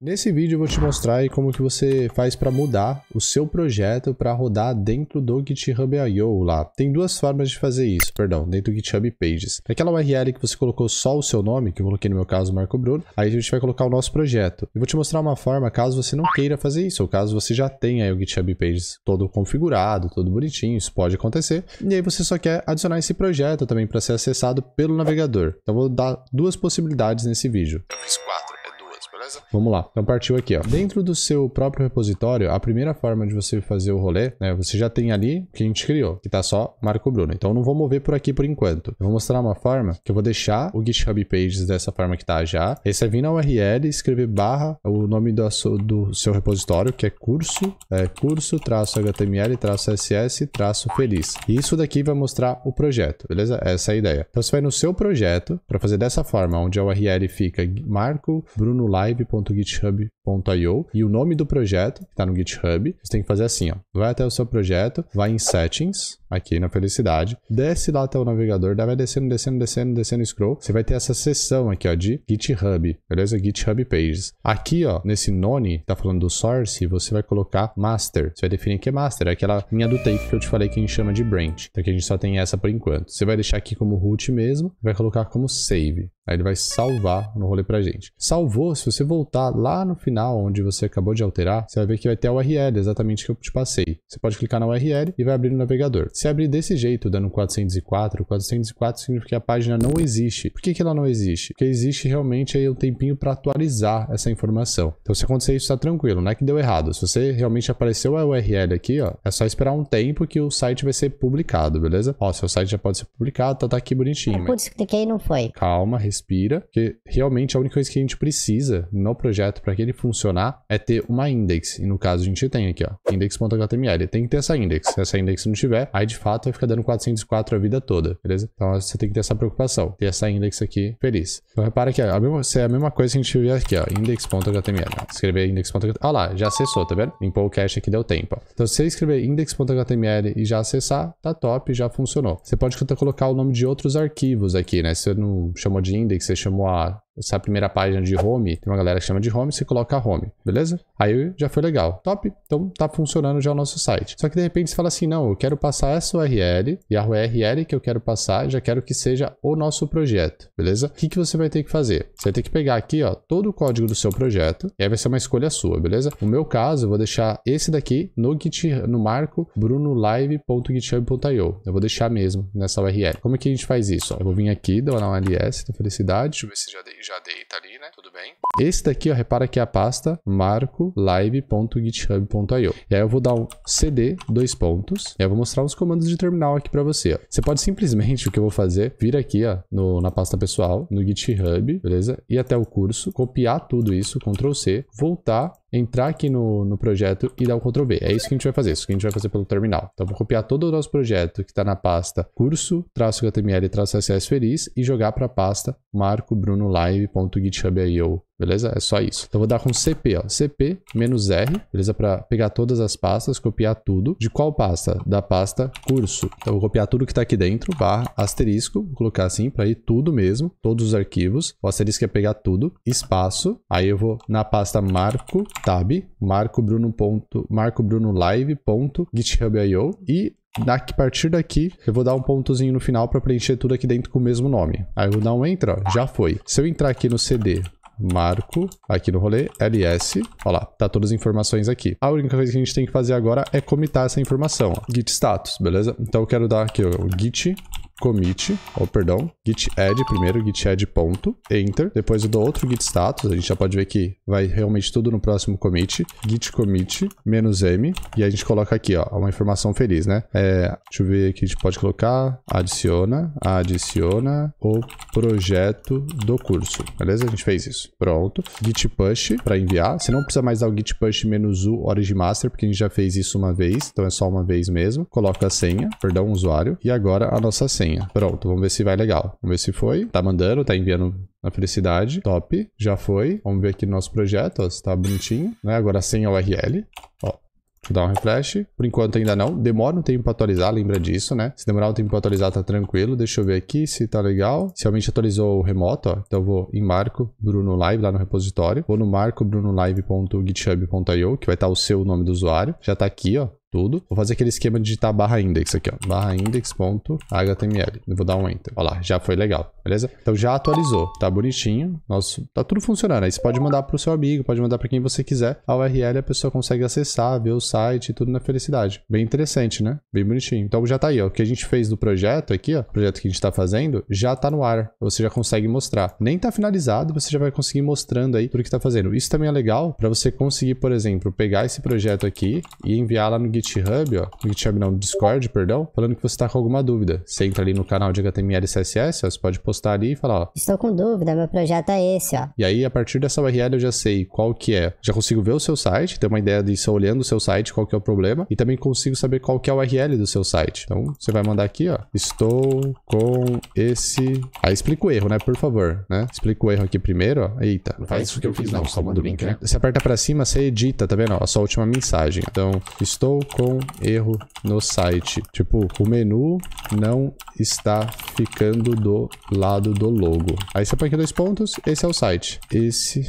Nesse vídeo eu vou te mostrar como que você faz para mudar o seu projeto para rodar dentro do GitHub I.O. lá. Tem duas formas de fazer isso, perdão, dentro do GitHub Pages. É aquela URL que você colocou só o seu nome, que eu coloquei no meu caso Marco Bruno, aí a gente vai colocar o nosso projeto. e vou te mostrar uma forma caso você não queira fazer isso, ou caso você já tenha o GitHub Pages todo configurado, todo bonitinho, isso pode acontecer. E aí você só quer adicionar esse projeto também para ser acessado pelo navegador. Então eu vou dar duas possibilidades nesse vídeo. Eu fiz quatro depois, beleza? Vamos lá, então partiu aqui, ó. Dentro do seu próprio repositório, a primeira forma de você fazer o rolê, né, você já tem ali o que a gente criou, que tá só Marco Bruno. Então eu não vou mover por aqui por enquanto. Eu vou mostrar uma forma que eu vou deixar o GitHub Pages dessa forma que tá já. Esse é vir na URL, escrever barra, o nome do, do seu repositório, que é curso, é curso, traço HTML, traço SS, traço feliz. E isso daqui vai mostrar o projeto, beleza? Essa é a ideia. Então você vai no seu projeto, para fazer dessa forma, onde a URL fica marco, Bruno live.github.io e o nome do projeto que está no GitHub, você tem que fazer assim, ó. Vai até o seu projeto, vai em Settings, aqui na Felicidade, desce lá até o navegador, vai descendo, descendo, descendo, descendo, scroll, você vai ter essa seção aqui, ó, de GitHub, beleza? GitHub Pages. Aqui, ó, nesse none, tá falando do source, você vai colocar master. Você vai definir que é master, é aquela linha do tape que eu te falei que a gente chama de branch. Então tá? aqui a gente só tem essa por enquanto. Você vai deixar aqui como root mesmo, vai colocar como save. Aí ele vai salvar no rolê pra gente. Salvou, se você voltar lá no final, onde você acabou de alterar, você vai ver que vai ter a URL, exatamente que eu te passei. Você pode clicar na URL e vai abrir no navegador. Se abrir desse jeito, dando 404, 404 significa que a página não existe. Por que, que ela não existe? Porque existe realmente aí um tempinho para atualizar essa informação. Então, se acontecer isso, tá tranquilo, não é que deu errado. Se você realmente apareceu a URL aqui, ó, é só esperar um tempo que o site vai ser publicado, beleza? Ó, seu site já pode ser publicado, tá, tá aqui bonitinho. É, putz, cliquei e não foi. Calma, inspira, porque realmente a única coisa que a gente precisa no projeto para que ele funcionar é ter uma index. E no caso a gente tem aqui, ó, index.html. Tem que ter essa index. Se essa index não tiver, aí de fato vai ficar dando 404 a vida toda, beleza? Então você tem que ter essa preocupação, ter essa index aqui feliz. Então repara que é a mesma, é a mesma coisa que a gente viu aqui, ó, index.html. Escrever index.html. Olha lá, já acessou, tá vendo? Limpou o cache aqui, deu tempo. Então se você escrever index.html e já acessar, tá top, já funcionou. Você pode colocar o nome de outros arquivos aqui, né? Se você não chamou de index, que você chamou a, essa primeira página de home, tem uma galera que chama de home, você coloca home, beleza? Aí já foi legal. Top. Então tá funcionando já o nosso site. Só que de repente você fala assim: não, eu quero passar essa URL e a URL que eu quero passar, já quero que seja o nosso projeto, beleza? O que, que você vai ter que fazer? Você vai ter que pegar aqui, ó, todo o código do seu projeto e aí vai ser uma escolha sua, beleza? No meu caso, eu vou deixar esse daqui no Git, no marco brunolive.github.io. Eu vou deixar mesmo nessa URL. Como é que a gente faz isso? Ó, eu vou vir aqui, dou um ls, da felicidade. Deixa eu ver se já dei, já dei, tá ali tudo bem? Esse daqui, ó, repara que é a pasta marco.live.github.io. E aí eu vou dar um cd, dois pontos, e aí eu vou mostrar os comandos de terminal aqui para você. Ó. Você pode simplesmente, o que eu vou fazer, vir aqui ó, no, na pasta pessoal, no GitHub, beleza? E até o curso, copiar tudo isso, Ctrl C, voltar entrar aqui no, no projeto e dar o Ctrl V. É isso que a gente vai fazer, isso que a gente vai fazer pelo terminal. Então, vou copiar todo o nosso projeto que está na pasta curso, traço HTML, traço CSS Feliz e jogar para a pasta marcobruno.live.github.io Beleza? É só isso. Então, vou dar com cp, ó. cp menos r, beleza? Para pegar todas as pastas, copiar tudo. De qual pasta? Da pasta curso. Então, vou copiar tudo que está aqui dentro, barra, asterisco, vou colocar assim para ir tudo mesmo, todos os arquivos. O asterisco é pegar tudo, espaço. Aí eu vou na pasta marco, tab, marco bruno ponto, marco bruno live ponto, github.io e a partir daqui, eu vou dar um pontozinho no final para preencher tudo aqui dentro com o mesmo nome. Aí eu vou dar um enter, ó, já foi. Se eu entrar aqui no CD marco aqui no rolê, ls, Olha lá, tá todas as informações aqui. A única coisa que a gente tem que fazer agora é comitar essa informação, ó. git status, beleza? Então eu quero dar aqui o git commit, ou oh, perdão, git add primeiro, git add ponto, enter. Depois eu dou outro git status, a gente já pode ver que vai realmente tudo no próximo commit. Git commit, menos m, e a gente coloca aqui, ó, uma informação feliz, né? É, deixa eu ver aqui, a gente pode colocar, adiciona, adiciona o projeto do curso, beleza? A gente fez isso. Pronto. Git push para enviar. Você não precisa mais dar o git push menos u origin master, porque a gente já fez isso uma vez, então é só uma vez mesmo. Coloca a senha, perdão, usuário, e agora a nossa senha senha. Pronto, vamos ver se vai legal. Vamos ver se foi. Tá mandando, tá enviando na felicidade. Top, já foi. Vamos ver aqui no nosso projeto, ó, se tá bonitinho, né? Agora sem a URL. Ó, Deixa dar um refresh. Por enquanto ainda não. Demora um tempo para atualizar, lembra disso, né? Se demorar um tempo para atualizar, tá tranquilo. Deixa eu ver aqui se tá legal. Se realmente atualizou o remoto, ó. Então eu vou em Marco Bruno Live lá no repositório. Vou no marcobrunolive.github.io, que vai estar tá o seu nome do usuário. Já tá aqui, ó tudo. Vou fazer aquele esquema de digitar barra index aqui, ó. Barra index.html. Vou dar um enter. Ó lá, já foi legal, beleza? Então já atualizou, tá bonitinho. Nosso, tá tudo funcionando. Aí você pode mandar pro seu amigo, pode mandar para quem você quiser. A URL a pessoa consegue acessar, ver o site e tudo na felicidade. Bem interessante, né? Bem bonitinho. Então já tá aí, ó. O que a gente fez do projeto aqui, ó. O projeto que a gente tá fazendo, já tá no ar. Você já consegue mostrar. Nem tá finalizado, você já vai conseguir mostrando aí tudo que tá fazendo. Isso também é legal para você conseguir, por exemplo, pegar esse projeto aqui e enviar lá no GitHub, ó, GitHub não, Discord, perdão, falando que você está com alguma dúvida. Você entra ali no canal de HTML e CSS, ó, você pode postar ali e falar, ó, estou com dúvida, meu projeto é esse, ó. E aí, a partir dessa URL eu já sei qual que é, já consigo ver o seu site, ter uma ideia disso olhando o seu site, qual que é o problema, e também consigo saber qual que é a URL do seu site. Então, você vai mandar aqui, ó, estou com esse... Aí explica o erro, né, por favor, né? Explica o erro aqui primeiro, ó. Eita, não faz isso que eu fiz não, só manda o link, né? Você aperta pra cima, você edita, tá vendo? Ó, a sua última mensagem. Então, estou com erro no site. Tipo, o menu não está ficando do lado do logo. Aí você põe aqui dois pontos, esse é o site. Esse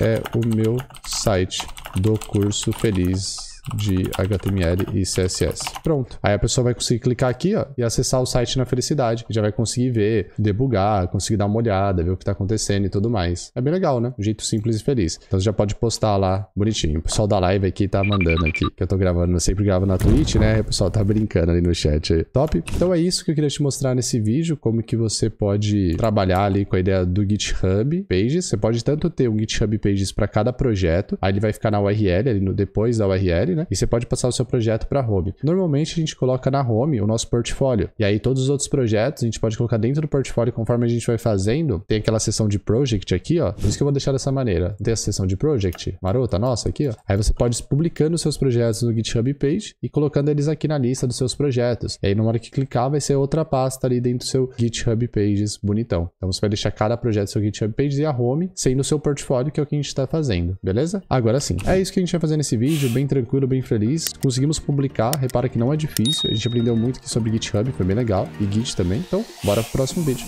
é o meu site do curso Feliz de HTML e CSS. Pronto. Aí a pessoa vai conseguir clicar aqui ó, e acessar o site na felicidade. Já vai conseguir ver, debugar, conseguir dar uma olhada, ver o que está acontecendo e tudo mais. É bem legal, né? Um jeito simples e feliz. Então você já pode postar lá bonitinho. O pessoal da live aqui tá mandando aqui, que eu tô gravando, eu sempre gravo na Twitch, né? o pessoal tá brincando ali no chat. Top? Então é isso que eu queria te mostrar nesse vídeo, como que você pode trabalhar ali com a ideia do GitHub Pages. Você pode tanto ter um GitHub Pages para cada projeto, aí ele vai ficar na URL, ali no depois da URL, né? E você pode passar o seu projeto para home. Normalmente a gente coloca na home o nosso portfólio. E aí todos os outros projetos a gente pode colocar dentro do portfólio conforme a gente vai fazendo. Tem aquela seção de project aqui, ó. Por isso que eu vou deixar dessa maneira. Tem a seção de project, marota, nossa, aqui, ó. Aí você pode publicando seus projetos no GitHub Page e colocando eles aqui na lista dos seus projetos. E aí na hora que clicar vai ser outra pasta ali dentro do seu GitHub Pages bonitão. Então você vai deixar cada projeto do seu GitHub Pages e a home sendo o seu portfólio, que é o que a gente está fazendo, beleza? Agora sim. É isso que a gente vai fazer nesse vídeo, bem tranquilo ano bem feliz. Conseguimos publicar, repara que não é difícil. A gente aprendeu muito aqui sobre GitHub, foi bem legal. E Git também. Então, bora pro próximo vídeo.